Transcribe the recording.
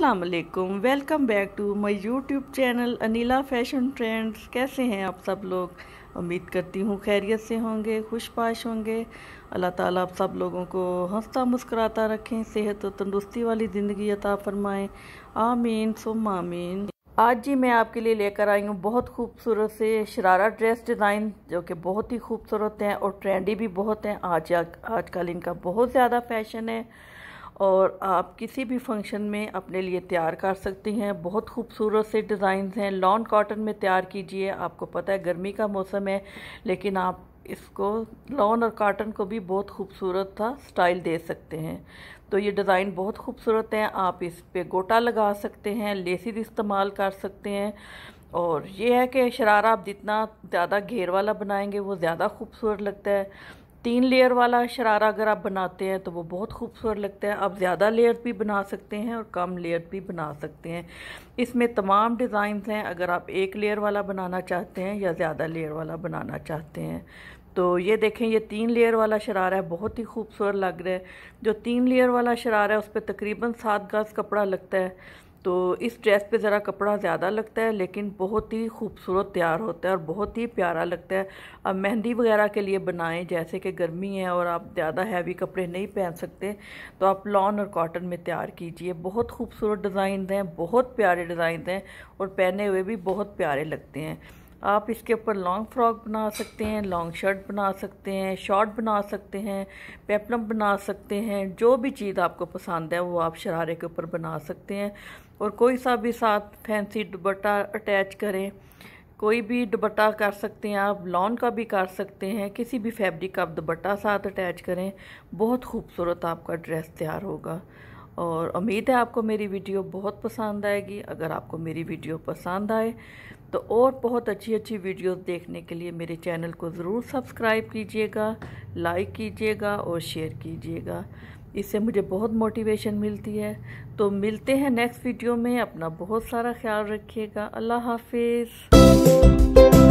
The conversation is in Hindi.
अस्सलाम वालेकुम welcome back to my YouTube channel Anila fashion trends कैसे हैं आप सब लोग उम्मीद करती हूँ खैरियत से होंगे खुशपाश होंगे अल्लाह ताला आप सब लोगों को हंसता मुस्कराता रखें सेहत और तंदुरुस्ती वाली ज़िंदगी अता फरमाएँ आमीन सुम आमीन आज जी मैं आपके लिए लेकर आई हूँ बहुत खूबसूरत से शरारा ड्रेस डिज़ाइन जो कि बहुत ही खूबसूरत हैं और ट्रेंडी भी बहुत हैं आज आजकल इनका बहुत ज़्यादा फैशन है और आप किसी भी फंक्शन में अपने लिए तैयार कर सकती हैं बहुत खूबसूरत से डिज़ाइन हैं लॉन कॉटन में तैयार कीजिए आपको पता है गर्मी का मौसम है लेकिन आप इसको लॉन और काटन को भी बहुत खूबसूरत था स्टाइल दे सकते हैं तो ये डिज़ाइन बहुत खूबसूरत हैं आप इस पर गोटा लगा सकते हैं लेसिस इस्तेमाल कर सकते हैं और ये है कि शरारा आप जितना ज़्यादा घेर वाला बनाएंगे वो ज़्यादा खूबसूरत लगता है तीन लेयर वाला शरारा अगर आप बनाते हैं तो वो बहुत खूबसूरत लगता है आप ज़्यादा लेयर भी बना सकते हैं और कम लेयर भी बना सकते हैं इसमें तमाम डिज़ाइंस हैं अगर आप एक लेयर वाला बनाना चाहते हैं या ज़्यादा लेयर वाला बनाना चाहते हैं तो ये देखें ये तीन लेयर वाला शरारा है बहुत ही खूबसूरत लग रहा है जो तीन लेयर वाला शरारा है उस पर तकरीबन सात गज कपड़ा लगता है तो इस ड्रेस पे ज़रा कपड़ा ज़्यादा लगता है लेकिन बहुत ही खूबसूरत तैयार होता है और बहुत ही प्यारा लगता है अब मेहंदी वगैरह के लिए बनाएं जैसे कि गर्मी है और आप ज़्यादा हैवी कपड़े नहीं पहन सकते तो आप लॉन और कॉटन में तैयार कीजिए बहुत खूबसूरत डिज़ाइन हैं बहुत प्यारे डिज़ाइन हैं और पहने हुए भी बहुत प्यारे लगते हैं आप इसके ऊपर लॉन्ग फ्रॉक बना सकते हैं लॉन्ग शर्ट बना सकते हैं शॉर्ट बना सकते हैं पेपलम बना सकते हैं जो भी चीज़ आपको पसंद है वो आप शरारे के ऊपर बना सकते हैं और कोई सा भी साथ फैंसी दुबट्टा अटैच करें कोई भी दुबट्टा कर सकते हैं आप लॉन का भी कर सकते हैं किसी भी फैब्रिक का आप दुबट्टा साथ अटैच करें बहुत खूबसूरत आपका ड्रेस तैयार होगा और उम्मीद है आपको मेरी वीडियो बहुत पसंद आएगी अगर आपको मेरी वीडियो पसंद आए तो और बहुत अच्छी अच्छी वीडियोस देखने के लिए मेरे चैनल को ज़रूर सब्सक्राइब कीजिएगा लाइक कीजिएगा और शेयर कीजिएगा इससे मुझे बहुत मोटिवेशन मिलती है तो मिलते हैं नेक्स्ट वीडियो में अपना बहुत सारा ख्याल रखिएगा अल्लाह हाफिज़